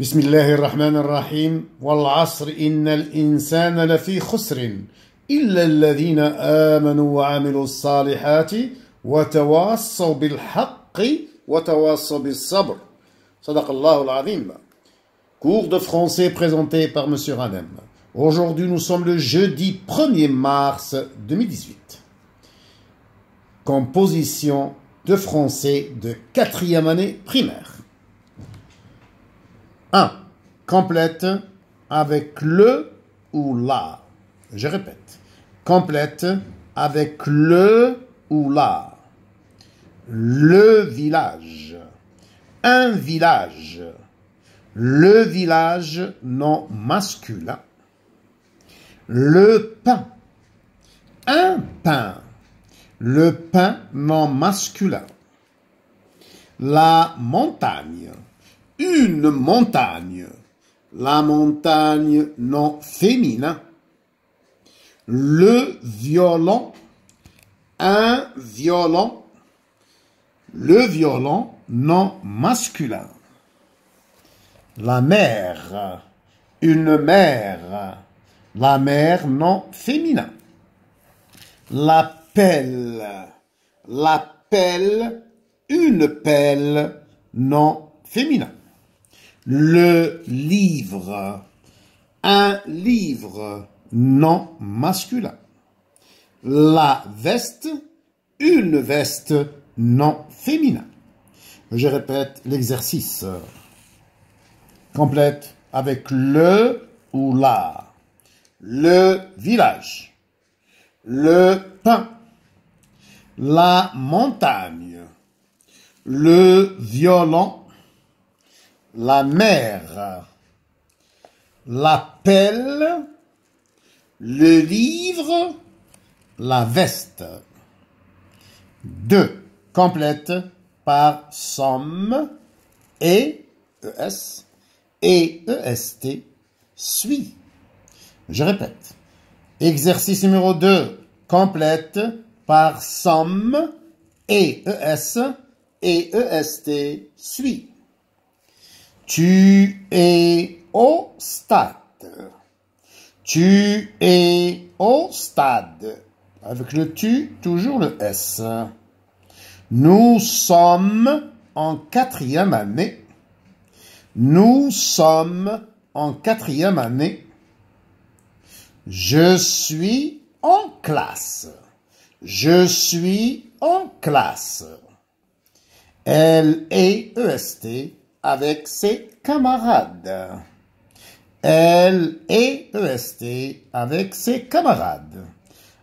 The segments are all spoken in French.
بسم الله الرحمن الرحيم والعصر إن الإنسان لفي خسر إلا الذين آمنوا وعملوا الصالحات وتواصوا بالحق وتواصوا بالصبر صدق al العظيم Cours de français présenté par M. Ranem. Aujourd'hui, nous sommes le jeudi 1er mars 2018. Composition de français de quatrième année primaire. 1. Complète avec le ou la. Je répète. Complète avec le ou la. Le village. Un village. Le village non masculin. Le pain. Un pain. Le pain non masculin. La montagne une montagne, la montagne non féminin, le violon, un violon, le violon non masculin, la mer. une mère, la mer non féminin, la pelle, la pelle, une pelle non féminin le livre, un livre non masculin, la veste, une veste non féminin. Je répète l'exercice. Complète avec le ou la, le village, le pain, la montagne, le violon la mer, l'appel, le livre, la veste. Deux, Complète par somme et ES et e EST suit. Je répète. Exercice numéro 2. Complète par somme et ES et e EST suit. Tu es au stade. Tu es au stade. Avec le tu, toujours le S. Nous sommes en quatrième année. Nous sommes en quatrième année. Je suis en classe. Je suis en classe. L-E-S-T e avec ses camarades. Elle est restée avec ses camarades.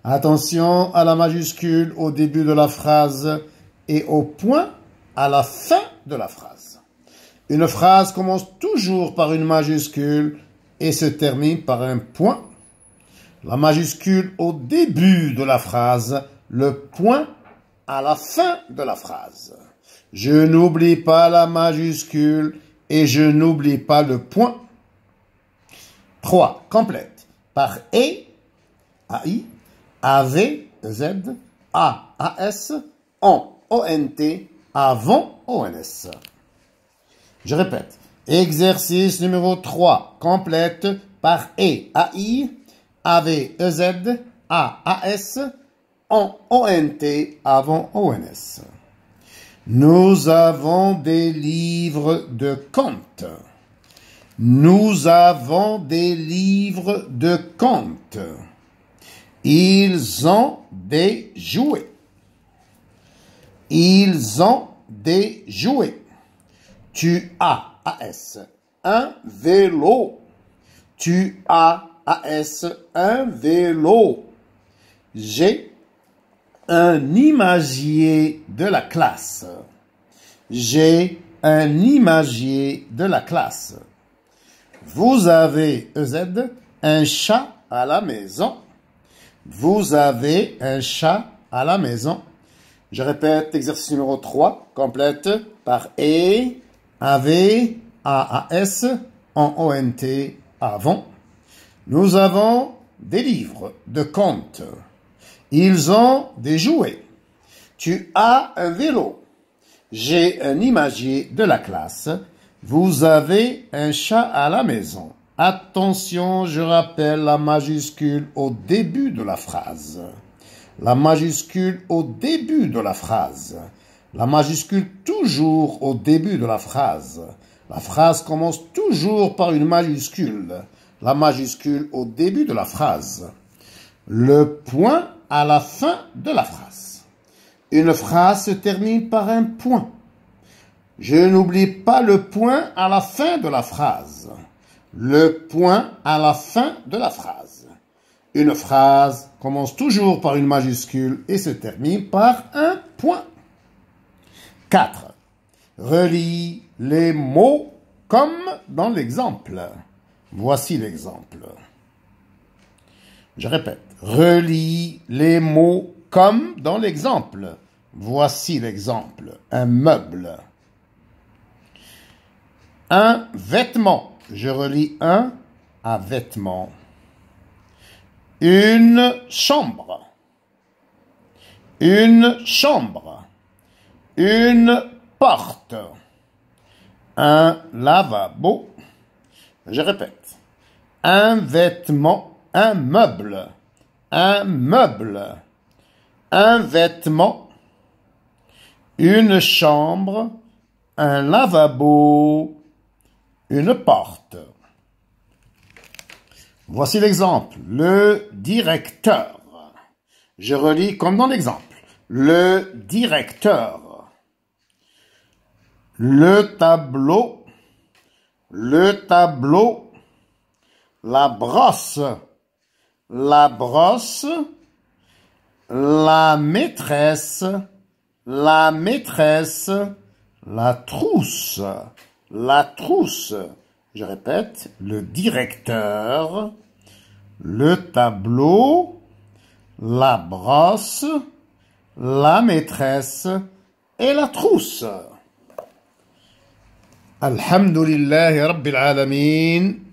Attention à la majuscule au début de la phrase et au point à la fin de la phrase. Une phrase commence toujours par une majuscule et se termine par un point. La majuscule au début de la phrase, le point à la fin de la phrase. Je n'oublie pas la majuscule et je n'oublie pas le point. 3. Complète. Par E, AI, AV, Z, A, A, O ON, T avant S. Je répète. Exercice numéro 3, complète par E, AI, AV, e, Z, A, AS, en T avant S. Nous avons des livres de contes. Nous avons des livres de contes. Ils ont des jouets. Ils ont des jouets. Tu as, AS, un vélo. Tu as, AS, un vélo. J'ai un imagier de la classe. J'ai un imagier de la classe. Vous avez, EZ, un chat à la maison. Vous avez un chat à la maison. Je répète, exercice numéro 3, complète par E, AV, AAS, en ONT, avant. Nous avons des livres de comptes. Ils ont des jouets. Tu as un vélo. J'ai un imagier de la classe. Vous avez un chat à la maison. Attention, je rappelle la majuscule au début de la phrase. La majuscule au début de la phrase. La majuscule toujours au début de la phrase. La phrase commence toujours par une majuscule. La majuscule au début de la phrase. Le point à la fin de la phrase. Une phrase se termine par un point. Je n'oublie pas le point à la fin de la phrase. Le point à la fin de la phrase. Une phrase commence toujours par une majuscule et se termine par un point. 4. Relie les mots comme dans l'exemple. Voici l'exemple. Je répète, relis les mots comme dans l'exemple. Voici l'exemple. Un meuble. Un vêtement. Je relis un à vêtement. Une chambre. Une chambre. Une porte. Un lavabo. Je répète. Un vêtement un meuble, un meuble, un vêtement, une chambre, un lavabo, une porte. Voici l'exemple. Le directeur. Je relis comme dans l'exemple. Le directeur. Le tableau. Le tableau. La brosse la brosse, la maîtresse, la maîtresse, la trousse, la trousse. Je répète, le directeur, le tableau, la brosse, la maîtresse et la trousse. Alhamdulillah, Rabbil